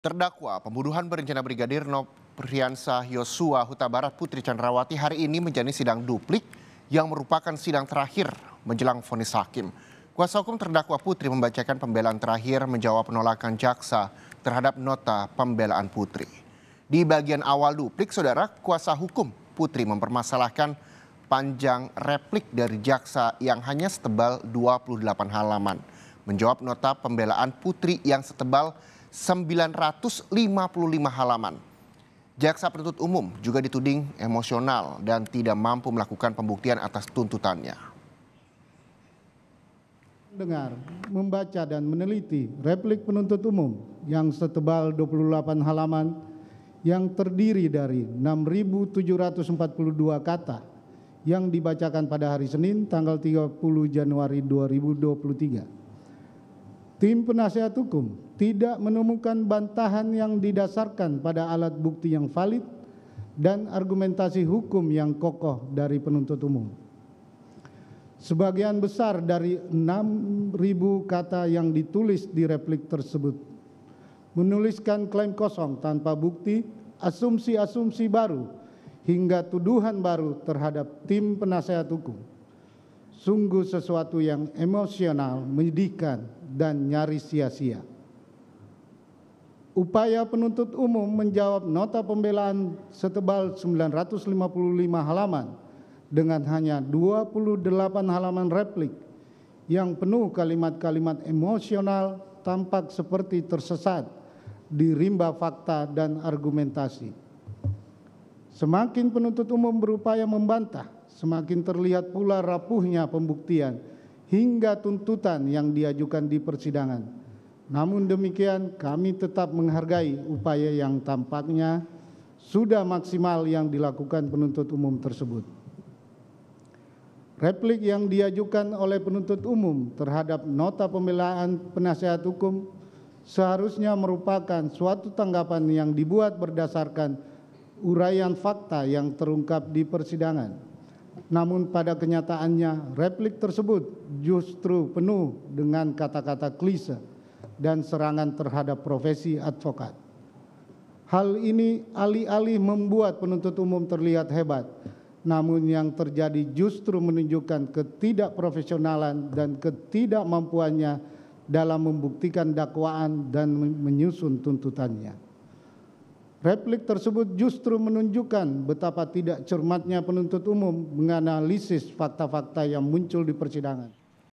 Terdakwa pembunuhan berencana Brigadir Priyansa Yosua Huta Barat Putri Chandrawati hari ini menjadi sidang duplik yang merupakan sidang terakhir menjelang vonis hakim. Kuasa hukum terdakwa Putri membacakan pembelaan terakhir menjawab penolakan jaksa terhadap nota pembelaan Putri. Di bagian awal duplik, saudara kuasa hukum Putri mempermasalahkan panjang replik dari jaksa yang hanya setebal 28 halaman. Menjawab nota pembelaan Putri yang setebal 955 halaman. Jaksa penuntut umum juga dituding emosional dan tidak mampu melakukan pembuktian atas tuntutannya. Dengar, membaca dan meneliti replik penuntut umum yang setebal 28 halaman yang terdiri dari 6.742 kata yang dibacakan pada hari Senin tanggal 30 Januari 2023 Tim penasehat hukum tidak menemukan bantahan yang didasarkan pada alat bukti yang valid dan argumentasi hukum yang kokoh dari penuntut umum. Sebagian besar dari 6.000 kata yang ditulis di replik tersebut menuliskan klaim kosong tanpa bukti, asumsi-asumsi baru, hingga tuduhan baru terhadap tim penasehat hukum sungguh sesuatu yang emosional, menyedihkan, dan nyaris sia-sia. Upaya penuntut umum menjawab nota pembelaan setebal 955 halaman dengan hanya 28 halaman replik yang penuh kalimat-kalimat emosional tampak seperti tersesat di rimba fakta dan argumentasi. Semakin penuntut umum berupaya membantah, semakin terlihat pula rapuhnya pembuktian hingga tuntutan yang diajukan di persidangan. Namun demikian, kami tetap menghargai upaya yang tampaknya sudah maksimal yang dilakukan penuntut umum tersebut. Replik yang diajukan oleh penuntut umum terhadap nota pembelaan penasehat hukum seharusnya merupakan suatu tanggapan yang dibuat berdasarkan uraian fakta yang terungkap di persidangan namun pada kenyataannya replik tersebut justru penuh dengan kata-kata klise dan serangan terhadap profesi advokat. Hal ini alih-alih membuat penuntut umum terlihat hebat, namun yang terjadi justru menunjukkan ketidakprofesionalan dan ketidakmampuannya dalam membuktikan dakwaan dan menyusun tuntutannya. Replik tersebut justru menunjukkan betapa tidak cermatnya penuntut umum menganalisis fakta-fakta yang muncul di persidangan.